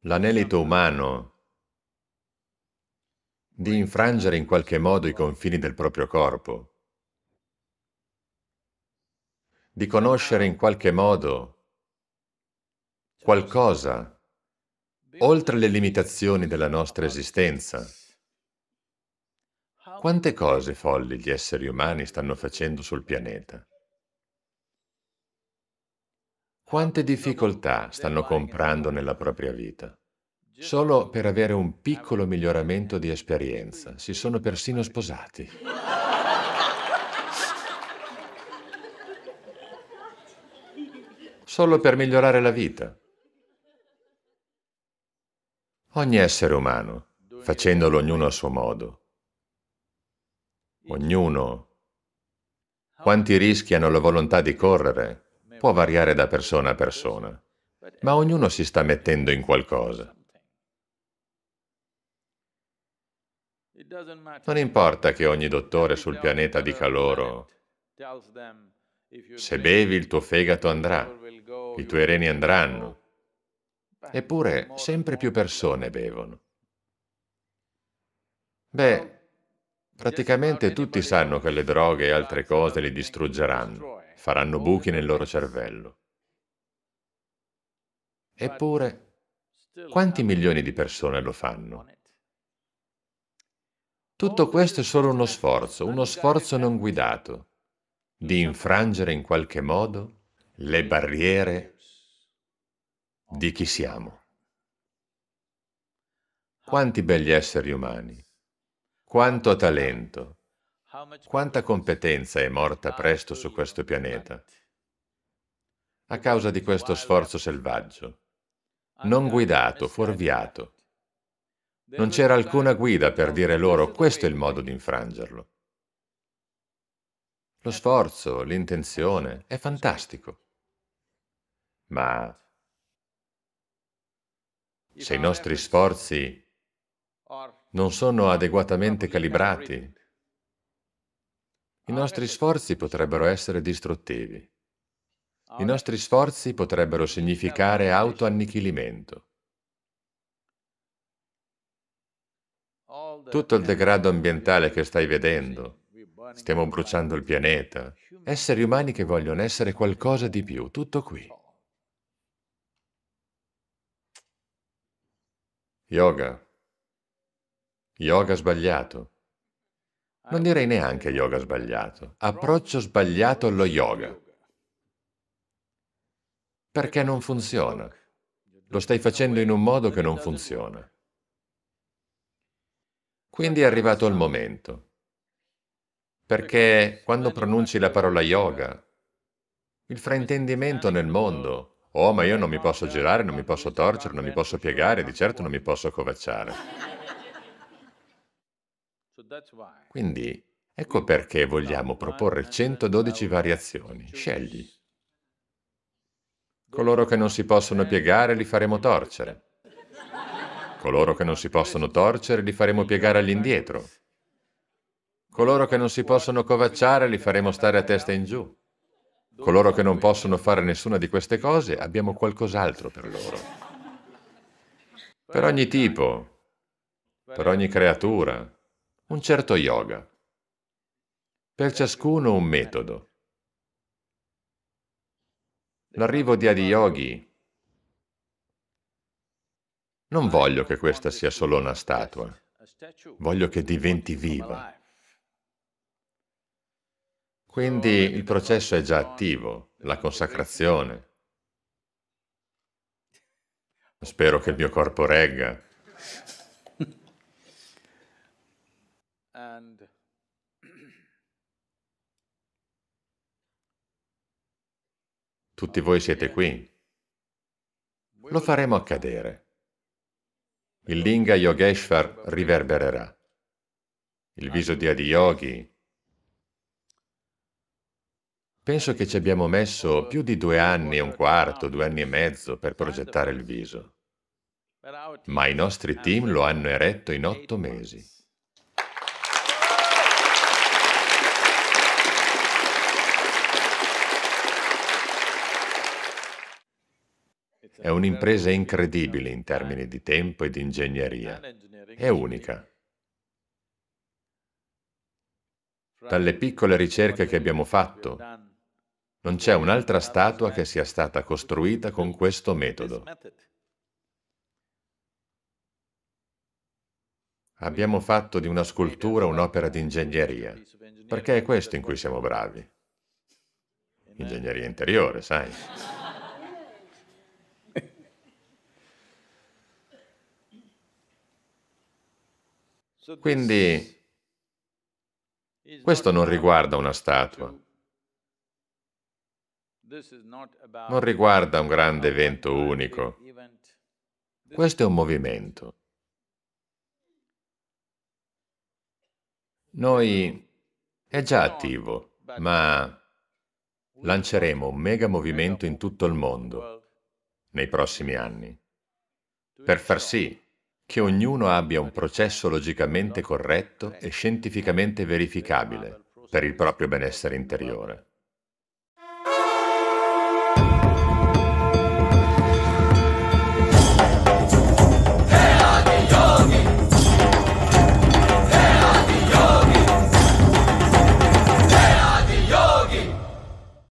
l'anelito umano di infrangere in qualche modo i confini del proprio corpo, di conoscere in qualche modo qualcosa oltre le limitazioni della nostra esistenza. Quante cose folli gli esseri umani stanno facendo sul pianeta? Quante difficoltà stanno comprando nella propria vita? Solo per avere un piccolo miglioramento di esperienza. Si sono persino sposati. Solo per migliorare la vita. Ogni essere umano, facendolo ognuno a suo modo, ognuno, quanti rischi hanno la volontà di correre, può variare da persona a persona, ma ognuno si sta mettendo in qualcosa. Non importa che ogni dottore sul pianeta dica loro, se bevi il tuo fegato andrà, i tuoi reni andranno. Eppure sempre più persone bevono. Beh, praticamente tutti sanno che le droghe e altre cose li distruggeranno faranno buchi nel loro cervello. Eppure, quanti milioni di persone lo fanno? Tutto questo è solo uno sforzo, uno sforzo non guidato, di infrangere in qualche modo le barriere di chi siamo. Quanti begli esseri umani, quanto talento, quanta competenza è morta presto su questo pianeta a causa di questo sforzo selvaggio, non guidato, fuorviato. Non c'era alcuna guida per dire loro questo è il modo di infrangerlo. Lo sforzo, l'intenzione è fantastico. Ma se i nostri sforzi non sono adeguatamente calibrati, i nostri sforzi potrebbero essere distruttivi. I nostri sforzi potrebbero significare autoannichilimento. Tutto il degrado ambientale che stai vedendo, stiamo bruciando il pianeta, esseri umani che vogliono essere qualcosa di più, tutto qui. Yoga. Yoga sbagliato. Non direi neanche yoga sbagliato, approccio sbagliato allo yoga. Perché non funziona. Lo stai facendo in un modo che non funziona. Quindi è arrivato il momento. Perché quando pronunci la parola yoga, il fraintendimento nel mondo, oh ma io non mi posso girare, non mi posso torcere, non mi posso piegare, di certo non mi posso covacciare. Quindi ecco perché vogliamo proporre 112 variazioni. Scegli. Coloro che non si possono piegare li faremo torcere. Coloro che non si possono torcere li faremo piegare all'indietro. Coloro che non si possono covacciare li faremo stare a testa in giù. Coloro che non possono fare nessuna di queste cose abbiamo qualcos'altro per loro. Per ogni tipo, per ogni creatura, un certo yoga. Per ciascuno un metodo. L'arrivo di Adiyogi, non voglio che questa sia solo una statua, voglio che diventi viva. Quindi il processo è già attivo, la consacrazione. Spero che il mio corpo regga and Tutti voi siete qui. Lo faremo accadere. Il Linga Yogeshwar riverbererà. Il viso di Adiyogi. Penso che ci abbiamo messo più di due anni e un quarto, due anni e mezzo per progettare il viso. Ma i nostri team lo hanno eretto in otto mesi. È un'impresa incredibile in termini di tempo e di ingegneria. È unica. Dalle piccole ricerche che abbiamo fatto, non c'è un'altra statua che sia stata costruita con questo metodo. Abbiamo fatto di una scultura un'opera di ingegneria, perché è questo in cui siamo bravi. Ingegneria interiore, sai. Quindi questo non riguarda una statua, non riguarda un grande evento unico, questo è un movimento. Noi è già attivo, ma lanceremo un mega movimento in tutto il mondo nei prossimi anni per far sì che che ognuno abbia un processo logicamente corretto e scientificamente verificabile per il proprio benessere interiore.